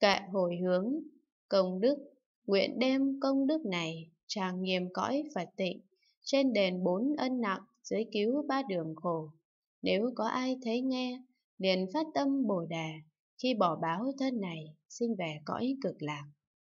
Kệ hồi hướng, công đức, nguyện đem công đức này trang nghiêm cõi Phật tịnh, trên đền bốn ân nặng, dưới cứu ba đường khổ. Nếu có ai thấy nghe, liền phát tâm Bồ đề khi bỏ báo thân này, sinh về cõi cực lạc.